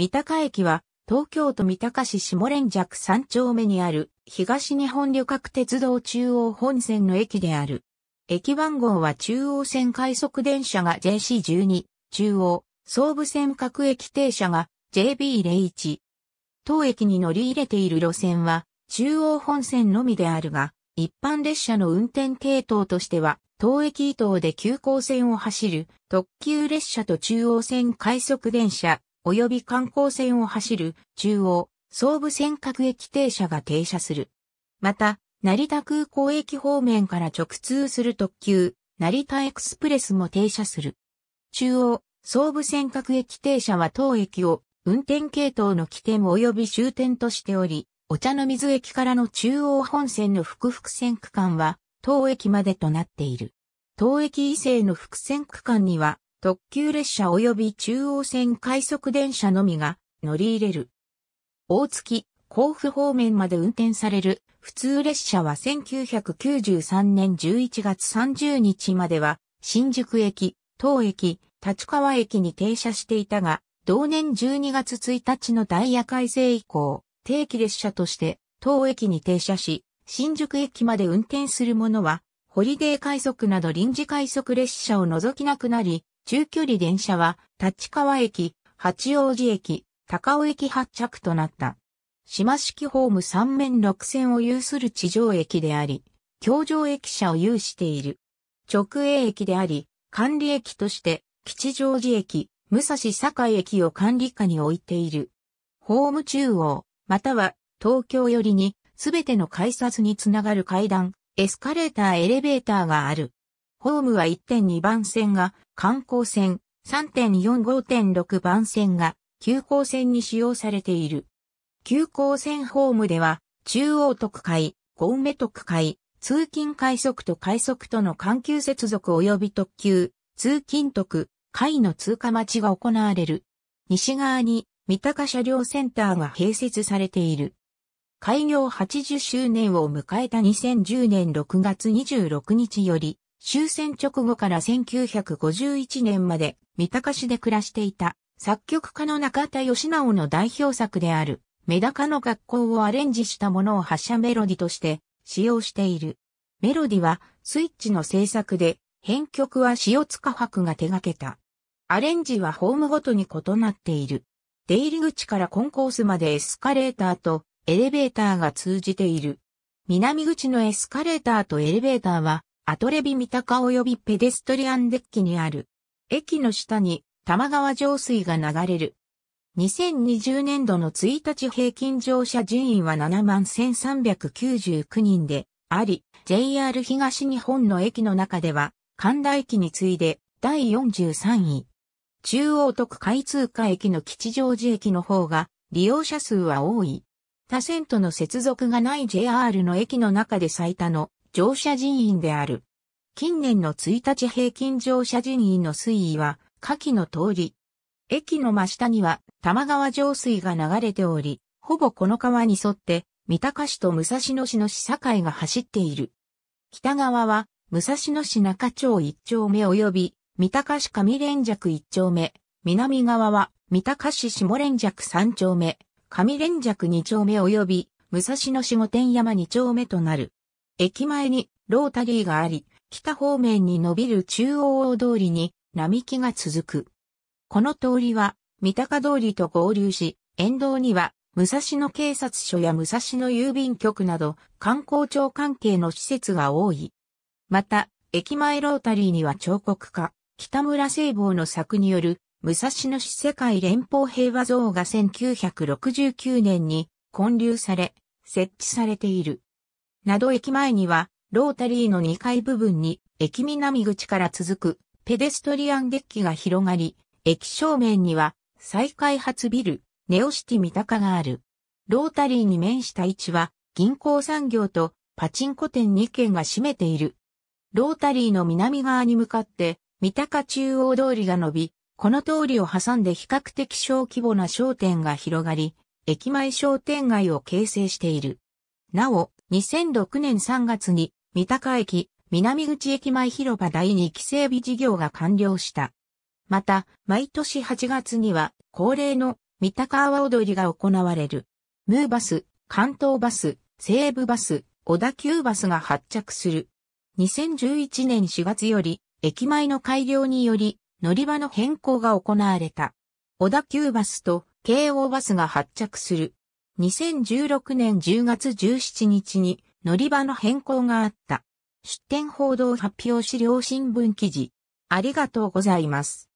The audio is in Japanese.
三鷹駅は、東京都三鷹市下連尺三丁目にある、東日本旅客鉄道中央本線の駅である。駅番号は中央線快速電車が JC12、中央、総武線各駅停車が JB01。当駅に乗り入れている路線は、中央本線のみであるが、一般列車の運転系統としては、当駅伊東で急行線を走る特急列車と中央線快速電車、及び観光船を走る中央、総武線各駅停車が停車する。また、成田空港駅方面から直通する特急、成田エクスプレスも停車する。中央、総武線各駅停車は当駅を運転系統の起点及び終点としており、お茶の水駅からの中央本線の複々線区間は当駅までとなっている。当駅以西の複線区間には特急列車及び中央線快速電車のみが乗り入れる。大月、甲府方面まで運転される普通列車は1993年11月30日までは新宿駅、当駅、立川駅に停車していたが、同年12月1日のダイヤ改正以降、定期列車として当駅に停車し、新宿駅まで運転するものは、ホリデー快速など臨時快速列車を除きなくなり、中距離電車は、立川駅、八王子駅、高尾駅発着となった。島式ホーム3面6線を有する地上駅であり、京上駅舎を有している。直営駅であり、管理駅として、吉祥寺駅、武蔵境駅を管理下に置いている。ホーム中央、または東京寄りに、すべての改札につながる階段、エスカレーターエレベーターがある。ホームは1.2番線が観光線、3.45.6番線が急行線に使用されている。急行線ホームでは、中央特快、小梅特快、通勤快速と快速との緩急接続及び特急、通勤特、快の通過待ちが行われる。西側に三鷹車両センターが併設されている。開業80周年を迎えた2010年6月26日より、終戦直後から1951年まで三鷹市で暮らしていた作曲家の中田義直の代表作であるメダカの学校をアレンジしたものを発射メロディとして使用している。メロディはスイッチの制作で編曲は塩塚博が手掛けた。アレンジはホームごとに異なっている。出入り口からコンコースまでエスカレーターとエレベーターが通じている。南口のエスカレーターとエレベーターはアトレビ三鷹及びペデストリアンデッキにある。駅の下に玉川上水が流れる。2020年度の1日平均乗車人員は7万1399人であり、JR 東日本の駅の中では、神田駅に次いで第43位。中央特開通貨駅の吉祥寺駅の方が利用者数は多い。他線との接続がない JR の駅の中で最多の乗車人員である。近年の1日平均乗車人員の推移は、下記の通り。駅の真下には、玉川上水が流れており、ほぼこの川に沿って、三鷹市と武蔵野市の市境が走っている。北側は、武蔵野市中町一丁目及び、三鷹市上連尺一丁目、南側は、三鷹市下連尺三丁目、上連尺二丁目及び、武蔵野市御殿山二丁目となる。駅前にロータリーがあり、北方面に伸びる中央大通りに並木が続く。この通りは三鷹通りと合流し、沿道には武蔵野警察署や武蔵野郵便局など観光庁関係の施設が多い。また、駅前ロータリーには彫刻家、北村聖望の作による武蔵野市世界連邦平和像が1969年に建立され、設置されている。など駅前には、ロータリーの2階部分に、駅南口から続く、ペデストリアンデッキが広がり、駅正面には、再開発ビル、ネオシティ三鷹がある。ロータリーに面した位置は、銀行産業とパチンコ店2軒が占めている。ロータリーの南側に向かって、三鷹中央通りが伸び、この通りを挟んで比較的小規模な商店が広がり、駅前商店街を形成している。なお、2006年3月に三鷹駅南口駅前広場第2期整備事業が完了した。また、毎年8月には恒例の三鷹阿波踊りが行われる。ムーバス、関東バス、西武バス、小田急バスが発着する。2011年4月より、駅前の改良により、乗り場の変更が行われた。小田急バスと京王バスが発着する。2016年10月17日に乗り場の変更があった。出店報道発表資料新聞記事。ありがとうございます。